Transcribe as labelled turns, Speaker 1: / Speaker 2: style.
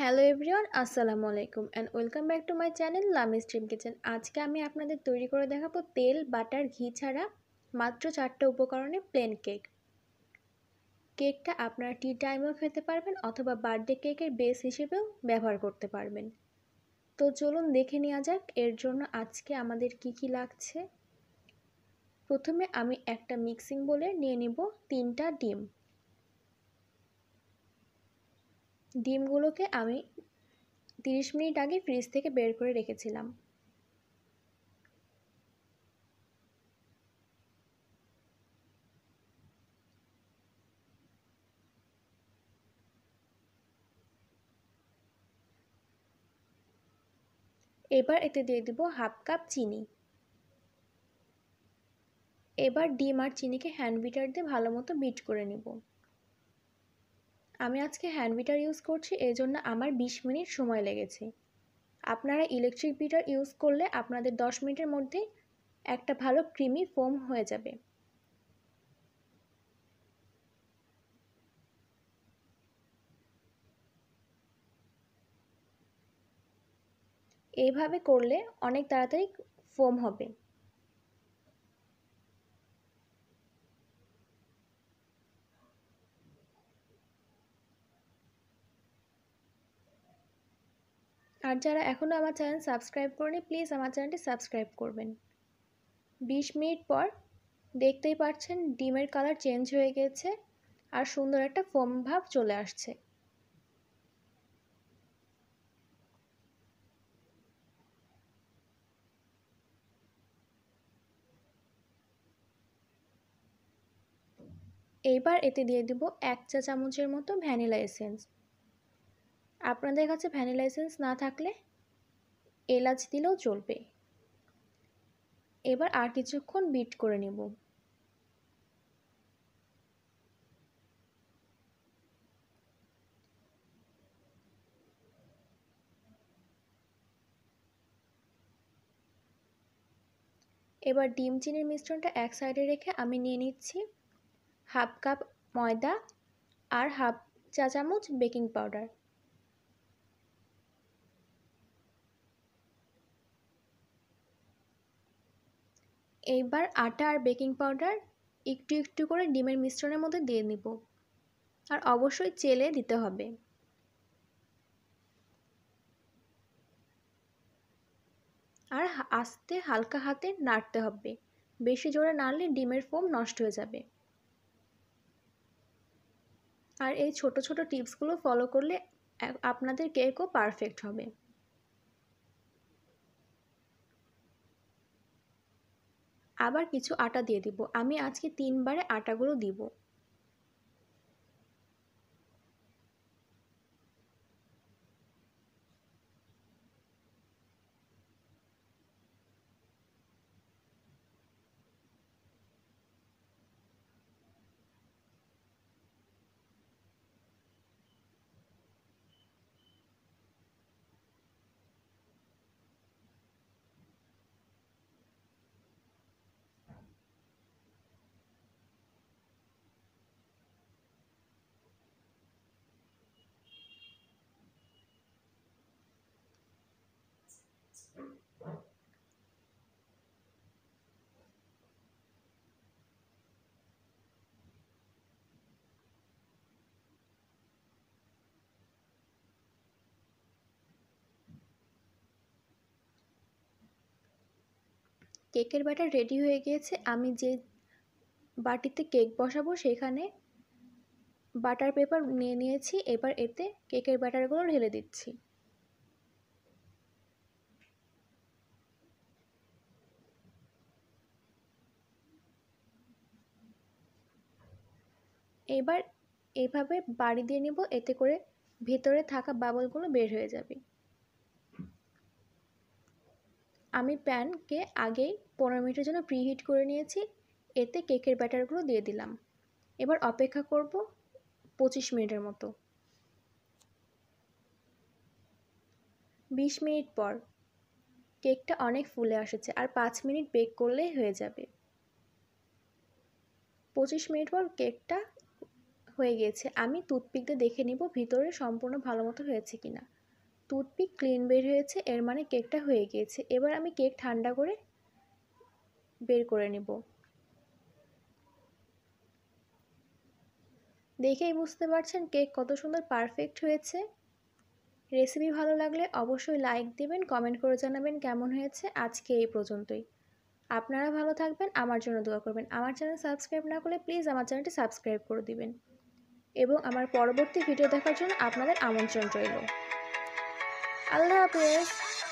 Speaker 1: Hello everyone আসসালামু আলাইকুম and welcome back to my channel লামি স্ট্রিম কিচেন আজকে আমি আপনাদের তৈরি করে দেখাবো তেল বাটার ঘি ছাড়া মাত্র চারটা উপকরণে প্লেন কেক কেকটা আপনারা টি টাইমেও খেতে পারবেন অথবা বার্থডে কেকের বেস হিসেবেও ব্যবহার করতে পারবেন তো চলুন দেখে নেওয়া যাক এর জন্য আজকে আমাদের কি কি লাগছে প্রথমে আমি একটা মিক্সিং বলে নিয়ে নেব তিনটা ডিম ডিমগুলোকে আমি 30 মিনিট আগে ফ্রিজ থেকে বের করে রেখেছিলাম এবার এতে দিয়ে দিব হাফ কাপ চিনি এবার ডিম আর চিনিকে হ্যান্ড বিটার দিয়ে ভালো মতো বিট করে নেব আমি আজকে হ্যান্ড বিটার ইউজ করছি এই জন্য আমার বিশ মিনিট সময় লেগেছে আপনারা ইলেকট্রিক বিটার ইউজ করলে আপনাদের দশ মিনিটের মধ্যে একটা ভালো ক্রিমি ফোম হয়ে যাবে এইভাবে করলে অনেক তাড়াতাড়ি ফোম হবে আর যারা এখনও আমার চ্যানেল সাবস্ক্রাইব করেনি প্লিজ আমার চ্যানেলটি সাবস্ক্রাইব করবেন বিশ মিনিট পর দেখতেই পাচ্ছেন ডিমের কালার চেঞ্জ হয়ে গেছে আর সুন্দর একটা ফোম ভাব চলে আসছে এইবার এতে দিয়ে দেবো এক চা চামচের মতো ভ্যানিলা এসেন্স আপনাদের কাছে ভ্যানিলা লাইসেন্স না থাকলে এলাচ দিলেও চলবে এবার আর কিছুক্ষণ বিট করে নেব এবার ডিম চিনির মিশ্রণটা এক সাইডে রেখে আমি নিয়ে নিচ্ছি হাফ কাপ ময়দা আর হাফ চা চামচ বেকিং পাউডার এইবার আটা আর বেকিং পাউডার একটু একটু করে ডিমের মিশ্রণের মধ্যে দিয়ে নিব আর অবশ্যই চেলে দিতে হবে আর আস্তে হালকা হাতে নাড়তে হবে বেশি জোরে নাড়লে ডিমের ফোম নষ্ট হয়ে যাবে আর এই ছোট ছোট টিপসগুলো ফলো করলে আপনাদের কেকও পারফেক্ট হবে আবার কিছু আটা দিয়ে দিব আমি আজকে তিনবারে আটাগুলো দিব কেকের ব্যাটার রেডি হয়ে গিয়েছে আমি যে বাটিতে কেক বসাবো সেখানে বাটার পেপার নিয়ে নিয়েছি এবার এতে কেকের ব্যাটারগুলো ঢেলে দিচ্ছি এবার এভাবে বাড়ি দিয়ে নেব এতে করে ভেতরে থাকা বাবলগুলো বের হয়ে যাবে আমি প্যানকে আগেই পনেরো মিনিটের জন্য প্রিহিট করে নিয়েছি এতে কেকের ব্যাটারগুলো দিয়ে দিলাম এবার অপেক্ষা করব পঁচিশ মিনিটের মতো বিশ মিনিট পর কেকটা অনেক ফুলে আসেছে আর পাঁচ মিনিট বেক করলেই হয়ে যাবে পঁচিশ মিনিট পর কেকটা হয়ে গেছে আমি টুথপিক দিয়ে দেখে নিব ভিতরে সম্পূর্ণ ভালো মতো হয়েছে কিনা টুথপিক ক্লিন বের হয়েছে এর মানে কেকটা হয়ে গিয়েছে এবার আমি কেক ঠান্ডা করে বের করে নেব দেখেই বুঝতে পারছেন কেক কত সুন্দর পারফেক্ট হয়েছে রেসিপি ভালো লাগলে অবশ্যই লাইক দেবেন কমেন্ট করে জানাবেন কেমন হয়েছে আজকে এই পর্যন্তই আপনারা ভালো থাকবেন আমার জন্য দোয়া করবেন আমার চ্যানেল সাবস্ক্রাইব না করলে প্লিজ আমার চ্যানেলটি সাবস্ক্রাইব করে দিবেন এবং আমার পরবর্তী ভিডিও দেখার জন্য আপনাদের আমন্ত্রণ রইল I love this.